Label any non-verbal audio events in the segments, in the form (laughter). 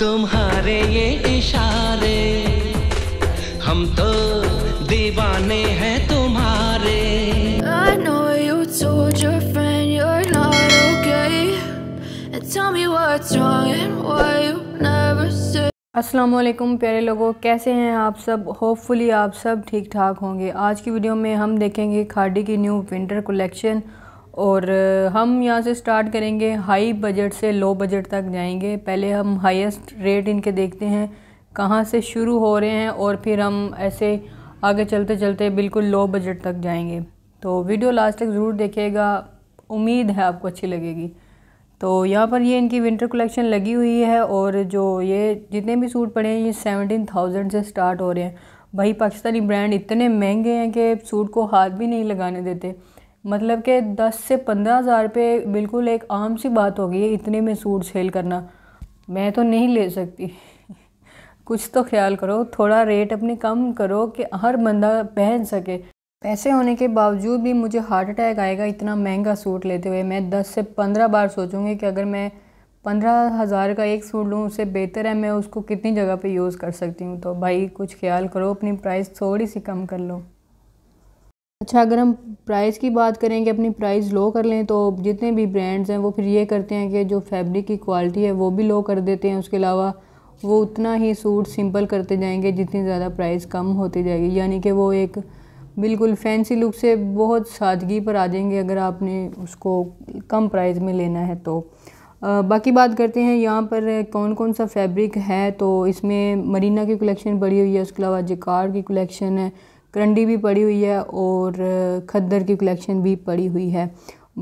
तुम्हारे ये इशारे हम तो दीवाने हैं तुम्हारे I know you told your friend you're not okay And tell me what's wrong and why you never अस्सलाम वालेकुम प्यारे लोगों कैसे हैं आप सब होपफुली आप सब ठीक ठाक होंगे आज की वीडियो में हम देखेंगे खाडी की न्यू विंटर कलेक्शन और हम यहाँ से स्टार्ट करेंगे हाई बजट से लो बजट तक जाएंगे पहले हम हाईएस्ट रेट इनके देखते हैं कहाँ से शुरू हो रहे हैं और फिर हम ऐसे आगे चलते चलते बिल्कुल लो बजट तक जाएंगे तो वीडियो लास्ट तक ज़रूर देखिएगा उम्मीद है आपको अच्छी लगेगी तो यहाँ पर ये इनकी विंटर कलेक्शन लगी हुई है और जो ये जितने भी सूट पड़े हैं ये सेवनटीन थाउजेंड से स्टार्ट हो रहे हैं भाई पाकिस्तानी ब्रांड इतने महंगे हैं कि सूट को हाथ भी नहीं लगाने देते मतलब कि 10 से पंद्रह हज़ार रुपये बिल्कुल एक आम सी बात हो गई है इतने में सूट सेल करना मैं तो नहीं ले सकती (laughs) कुछ तो ख्याल करो थोड़ा रेट अपने कम करो कि हर बंदा पहन सके पैसे होने के बावजूद भी मुझे हार्ट अटैक आएगा इतना महंगा सूट लेते हुए मैं दस से पंद्रह बार सोचूंगी कि अगर मैं पंद्रह हज़ार का एक सूट लूँ उससे बेहतर है मैं उसको कितनी जगह पे यूज़ कर सकती हूँ तो भाई कुछ ख्याल करो अपनी प्राइस थोड़ी सी कम कर लो अच्छा अगर हम प्राइस की बात करें कि अपनी प्राइस लो कर लें तो जितने भी ब्रांड्स हैं वो फिर ये करते हैं कि जो फैब्रिक की क्वालिटी है वो भी लो कर देते हैं उसके अलावा वो उतना ही सूट सिंपल करते जाएंगे जितनी ज़्यादा प्राइस कम होती जाएगी यानी कि वो एक बिल्कुल फैंसी लुक से बहुत सादगी पर आ जाएंगे अगर आपने उसको कम प्राइस में लेना है तो आ, बाकी बात करते हैं यहाँ पर कौन कौन सा फैब्रिक है तो इसमें मरीना की कलेक्शन बड़ी हुई है उसके अलावा जिकार की कलेक्शन है करंडी भी पड़ी हुई है और खद्दर की कलेक्शन भी पड़ी हुई है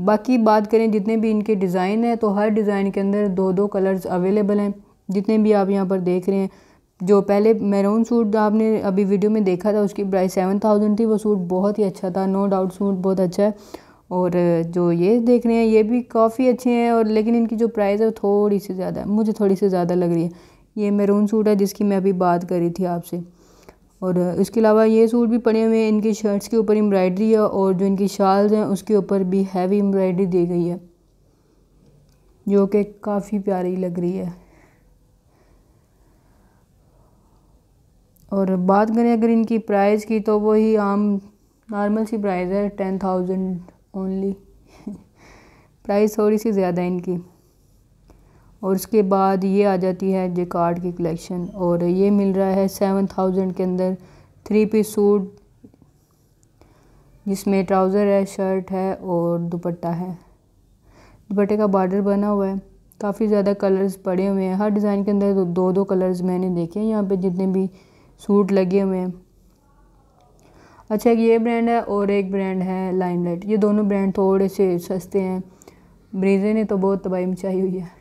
बाकी बात करें जितने भी इनके डिज़ाइन हैं तो हर डिज़ाइन के अंदर दो दो कलर्स अवेलेबल हैं जितने भी आप यहाँ पर देख रहे हैं जो पहले मैरून सूट आपने अभी वीडियो में देखा था उसकी प्राइस सेवन थाउजेंड थी वो सूट बहुत ही अच्छा था नो डाउट सूट बहुत अच्छा है और जो ये देख रहे हैं ये भी काफ़ी अच्छे हैं और लेकिन इनकी जो प्राइस है वो थोड़ी सी ज़्यादा है मुझे थोड़ी सी ज़्यादा लग रही है ये मैरून सूट है जिसकी मैं अभी बात करी थी आपसे और इसके अलावा ये सूट भी पड़े हुए हैं इनकी शर्ट्स के ऊपर एम्ब्रॉयडरी है और जो इनकी शाल्स हैं उसके ऊपर भी हैवी एम्ब्रॉयडरी दी गई है जो कि काफ़ी प्यारी लग रही है और बात करें अगर इनकी प्राइस की तो वही आम नॉर्मल सी प्राइस है टेन थाउजेंड ओनली प्राइस थोड़ी सी ज़्यादा है इनकी और उसके बाद ये आ जाती है जे कार्ड की कलेक्शन और ये मिल रहा है सेवन थाउजेंड के अंदर थ्री पीस सूट जिसमें ट्राउज़र है शर्ट है और दुपट्टा है दुपट्टे का बॉर्डर बना हुआ है काफ़ी ज़्यादा कलर्स पड़े हुए हैं हर डिज़ाइन के अंदर दो दो कलर्स मैंने देखे हैं यहाँ पे जितने भी सूट लगे हुए हैं अच्छा एक ये ब्रांड है और एक ब्रांड है लाइमलाइट ये दोनों ब्रांड थोड़े से सस्ते हैं ब्रीजे ने तो बहुत तबाही मचाई हुई है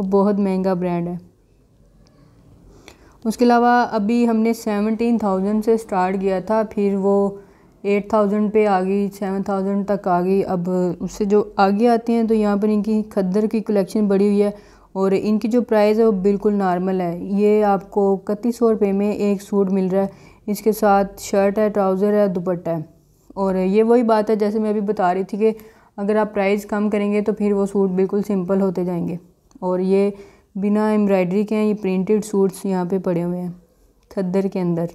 वो बहुत महंगा ब्रांड है उसके अलावा अभी हमने सेवनटीन थाउजेंड से स्टार्ट किया था फिर वो एट थाउजेंड पर आ गई सेवन थाउजेंड तक आ गई अब उससे जो आगे आते हैं तो यहाँ पर इनकी खद्दर की कलेक्शन बढ़ी हुई है और इनकी जो प्राइस है वो बिल्कुल नॉर्मल है ये आपको इकतीस सौ रुपये में एक सूट मिल रहा है इसके साथ शर्ट है ट्राउज़र है दुपट्टा है और ये वही बात है जैसे मैं अभी बता रही थी कि अगर आप प्राइस कम करेंगे तो फिर वो सूट बिल्कुल सिंपल होते जाएंगे और ये बिना एम्ब्रॉयडरी के हैं ये प्रिंटेड सूट्स यहाँ पे पड़े हुए हैं खद्दर के अंदर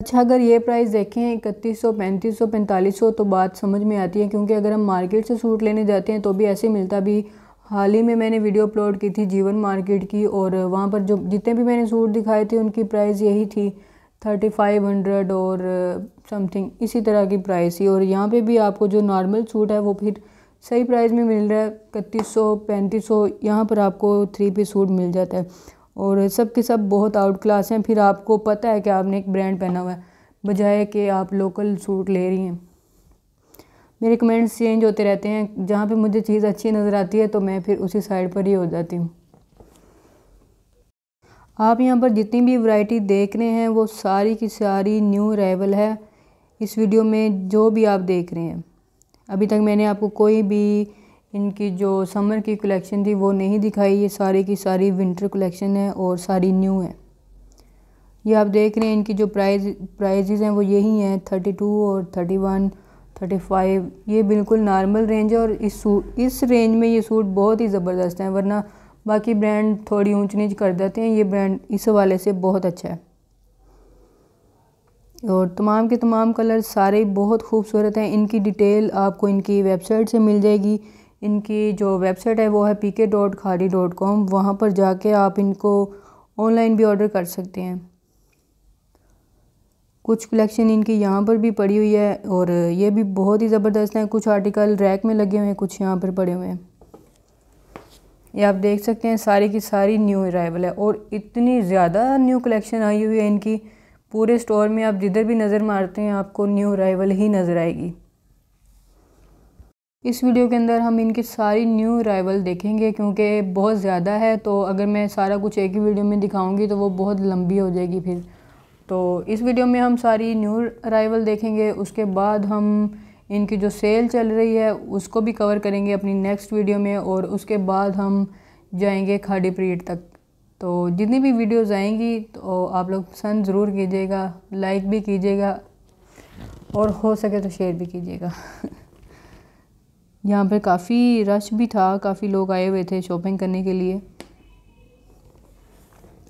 अच्छा अगर ये प्राइस देखें इकतीस सौ पैंतीस सौ पैंतालीस सौ तो बात समझ में आती है क्योंकि अगर हम मार्केट से सूट लेने जाते हैं तो भी ऐसे मिलता भी हाल ही में मैंने वीडियो अपलोड की थी जीवन मार्केट की और वहाँ पर जो जितने भी मैंने सूट दिखाए थे उनकी प्राइस यही थी थर्टी फाइव हंड्रेड और समथिंग इसी तरह की प्राइस ही और यहाँ पे भी आपको जो नॉर्मल सूट है वो फिर सही प्राइस में मिल रहा है इकतीस सौ पैंतीस सौ यहाँ पर आपको थ्री पीस सूट मिल जाता है और सब के सब बहुत आउट क्लास हैं फिर आपको पता है कि आपने एक ब्रांड पहना हुआ है बजाय कि आप लोकल सूट ले रही हैं मेरे कमेंट्स चेंज होते रहते हैं जहाँ पे मुझे चीज़ अच्छी नज़र आती है तो मैं फिर उसी साइड पर ही हो जाती हूँ आप यहाँ पर जितनी भी वैरायटी देख रहे हैं वो सारी की सारी न्यू अरावल है इस वीडियो में जो भी आप देख रहे हैं अभी तक मैंने आपको कोई भी इनकी जो समर की कलेक्शन थी वो नहीं दिखाई ये सारी की सारी विंटर कलेक्शन है और सारी न्यू है ये आप देख रहे हैं इनकी जो प्राइज प्राइज़ हैं वो यही हैं थर्टी टू और थर्टी वन थर्टी फाइव ये बिल्कुल नॉर्मल रेंज है और इस सूट इस रेंज में ये सूट बहुत ही ज़बरदस्त हैं वरना बाकी ब्रांड थोड़ी ऊंच नीच कर देते हैं ये ब्रांड इस हवाले से बहुत अच्छा है और तमाम के तमाम कलर सारे बहुत खूबसूरत हैं इनकी डिटेल आपको इनकी वेबसाइट से मिल जाएगी इनकी जो वेबसाइट है वो है पी के डॉट खाड़ी डॉट कॉम वहाँ पर जाके आप इनको ऑनलाइन भी ऑर्डर कर सकते हैं कुछ कलेक्शन इनकी यहाँ पर भी पड़ी हुई है और ये भी बहुत ही ज़बरदस्त हैं कुछ आर्टिकल रैक में लगे हुए हैं कुछ यहाँ पर पड़े हुए हैं ये आप देख सकते हैं सारी की सारी न्यू अराइवल है और इतनी ज़्यादा न्यू कलेक्शन आई हुई है इनकी पूरे स्टोर में आप जिधर भी नज़र मारते हैं आपको न्यू अराइवल ही नज़र आएगी इस वीडियो के अंदर हम इनकी सारी न्यू अराइवल देखेंगे क्योंकि बहुत ज़्यादा है तो अगर मैं सारा कुछ एक ही वीडियो में दिखाऊंगी तो वो बहुत लंबी हो जाएगी फिर तो इस वीडियो में हम सारी न्यू अराइवल देखेंगे उसके बाद हम इनकी जो सेल चल रही है उसको भी कवर करेंगे अपनी नेक्स्ट वीडियो में और उसके बाद हम जाएंगे खाड़ी पीरियड तक तो जितनी भी वीडियोस आएंगी तो आप लोग पसंद ज़रूर कीजिएगा लाइक भी कीजिएगा और हो सके तो शेयर भी कीजिएगा यहाँ पर काफ़ी रश भी था काफ़ी लोग आए हुए थे शॉपिंग करने के लिए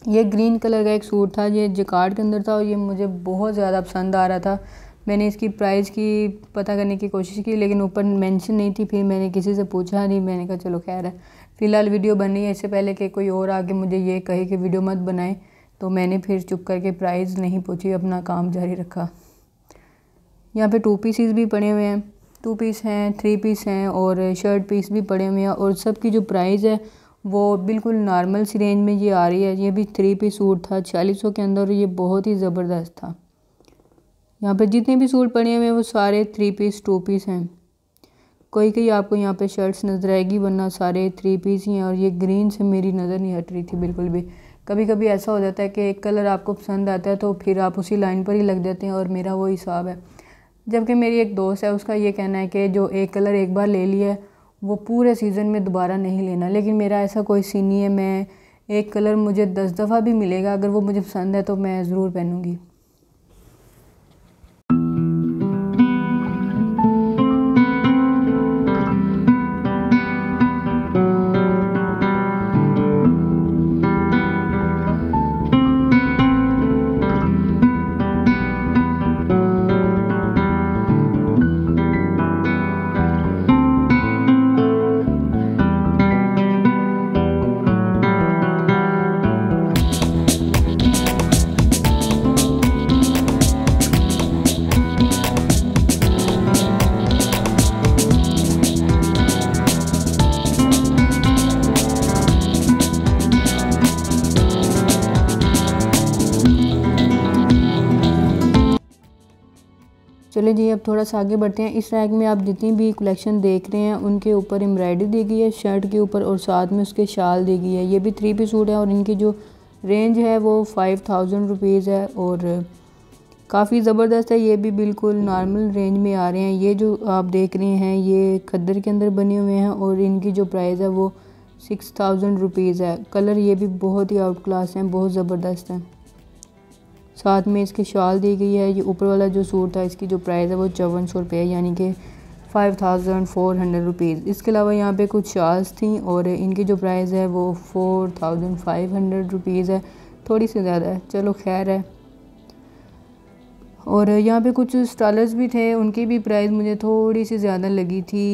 ये ग्रीन कलर का एक सूट था ये जकार्ड के अंदर था और ये मुझे बहुत ज़्यादा पसंद आ रहा था मैंने इसकी प्राइस की पता करने की कोशिश की लेकिन ऊपर मेंशन नहीं थी फिर मैंने किसी से पूछा नहीं मैंने कहा चलो खैर है फ़िलहाल वीडियो बनी है इससे पहले कि कोई और आगे मुझे ये कहे कि वीडियो मत बनाएं तो मैंने फिर चुप करके प्राइस नहीं पूछी अपना काम जारी रखा यहाँ पे टू पीसीज भी पड़े हुए हैं टू पीस हैं थ्री पीस हैं और शर्ट पीस भी पड़े हुए हैं और सब की जो प्राइस है वो बिल्कुल नॉर्मल सी रेंज में ये आ रही है ये भी थ्री पीस सूट था चालीस के अंदर ये बहुत ही ज़बरदस्त था यहाँ पर जितने भी सूट पड़े हुए हैं वो सारे थ्री पीस टू पीस हैं कोई कोई आपको यहाँ पे शर्ट्स नज़र आएगी वरना सारे थ्री पीस ही हैं और ये ग्रीन से मेरी नज़र नहीं हट रही थी बिल्कुल भी कभी कभी ऐसा हो जाता है कि एक कलर आपको पसंद आता है तो फिर आप उसी लाइन पर ही लग जाते हैं और मेरा वो हिसाब है जबकि मेरी एक दोस्त है उसका ये कहना है कि जो एक कलर एक बार ले लिया है वो पूरे सीज़न में दोबारा नहीं लेना लेकिन मेरा ऐसा कोई सीन नहीं है मैं एक कलर मुझे दस दफ़ा भी मिलेगा अगर वो मुझे पसंद है तो मैं ज़रूर पहनूँगी चले जी अब थोड़ा सा आगे बढ़ते हैं इस रैक में आप जितनी भी कलेक्शन देख रहे हैं उनके ऊपर एम्ब्रॉयडरी दी गई है शर्ट के ऊपर और साथ में उसके शाल दी गई है ये भी थ्री पी सूट है और इनकी जो रेंज है वो फ़ाइव थाउजेंड रुपीज़ है और काफ़ी ज़बरदस्त है ये भी बिल्कुल नॉर्मल रेंज में आ रहे हैं ये जो आप देख रहे हैं ये खद्दर के अंदर बने हुए हैं और इनकी जो प्राइस है वो सिक्स थाउजेंड रुपीज़ है कलर ये भी बहुत ही आउट क्लास हैं बहुत ज़बरदस्त हैं साथ में इसकी शाल दी गई है ये ऊपर वाला जो सूट था इसकी जो प्राइस है वो चौवन सौ रुपये यानी कि five thousand four hundred rupees इसके अलावा यहाँ पे कुछ शाल्स थी और इनकी जो प्राइस है वो four thousand five hundred rupees है थोड़ी सी ज़्यादा है चलो खैर है और यहाँ पे कुछ स्टॉलर्स भी थे उनकी भी प्राइस मुझे थोड़ी सी ज़्यादा लगी थी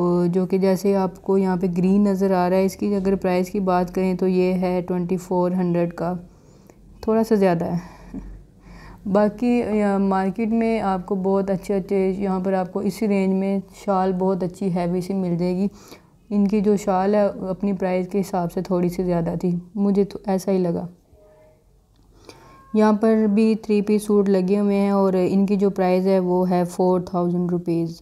और जो कि जैसे आपको यहाँ पे ग्रीन नज़र आ रहा है इसकी अगर प्राइस की बात करें तो ये है ट्वेंटी फोर हंड्रेड का थोड़ा सा ज़्यादा है बाकी मार्केट में आपको बहुत अच्छे अच्छे यहाँ पर आपको इसी रेंज में शाल बहुत अच्छी हैवी सी मिल जाएगी इनकी जो शाल है अपनी प्राइस के हिसाब से थोड़ी सी ज़्यादा थी मुझे तो ऐसा ही लगा यहाँ पर भी थ्री पीस सूट लगे हुए हैं और इनकी जो प्राइस है वो है फ़ोर थाउजेंड रुपीज़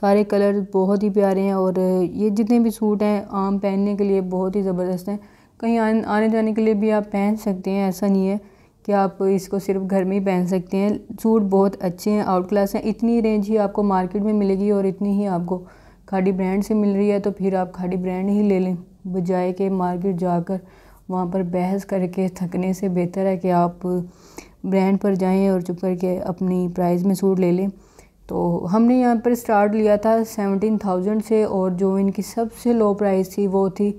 सारे कलर बहुत ही प्यारे हैं और ये जितने भी सूट हैं आम पहनने के लिए बहुत ही ज़बरदस्त हैं कहीं आने जाने के लिए भी आप पहन सकते हैं ऐसा नहीं है कि आप इसको सिर्फ घर में ही पहन सकते हैं सूट बहुत अच्छे हैं आउट क्लास हैं इतनी रेंज ही आपको मार्केट में मिलेगी और इतनी ही आपको खाड़ी ब्रांड से मिल रही है तो फिर आप खाड़ी ब्रांड ही ले लें बजाय के मार्केट जाकर वहाँ पर बहस करके थकने से बेहतर है कि आप ब्रांड पर जाएं और चुप करके अपनी प्राइस में सूट ले लें तो हमने यहाँ पर स्टार्ट लिया था सेवनटीन थाउजेंड से और जो इनकी सबसे लो प्राइस थी वो थी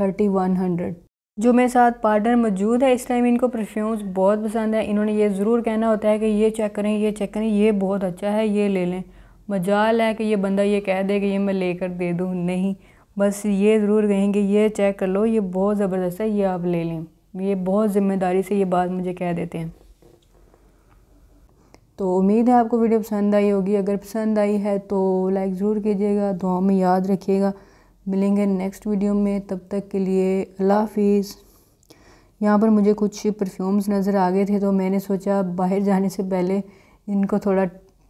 थर्टी वन हंड्रेड जो मेरे साथ पार्टनर मौजूद है इस टाइम इनको परफ्यूम्स बहुत पसंद है इन्होंने ये ज़रूर कहना होता है कि ये चेक करें ये चेक करें ये बहुत अच्छा है ये ले लें मजाल है कि ये बंदा ये कह दे कि ये मैं लेकर दे दूँ नहीं बस ये ज़रूर कहेंगे ये चेक कर लो ये बहुत ज़बरदस्त है ये आप ले लें ये बहुत ज़िम्मेदारी से ये बात मुझे कह देते हैं तो उम्मीद है आपको वीडियो पसंद आई होगी अगर पसंद आई है तो लाइक ज़रूर कीजिएगा दुआ में याद रखिएगा मिलेंगे नेक्स्ट वीडियो में तब तक के लिए अल्लाह हाफिज़ यहाँ पर मुझे कुछ परफ्यूम्स नज़र आ गए थे तो मैंने सोचा बाहर जाने से पहले इनको थोड़ा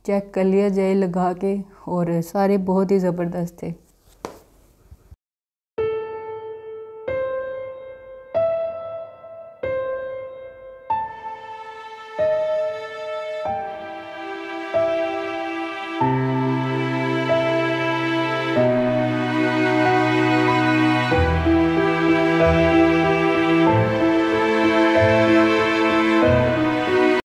चेक कर लिया जाए लगा के और सारे बहुत ही ज़बरदस्त थे